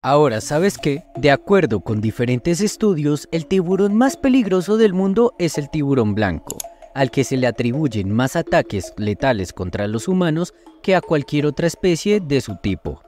Ahora, ¿sabes qué? De acuerdo con diferentes estudios, el tiburón más peligroso del mundo es el tiburón blanco, al que se le atribuyen más ataques letales contra los humanos que a cualquier otra especie de su tipo.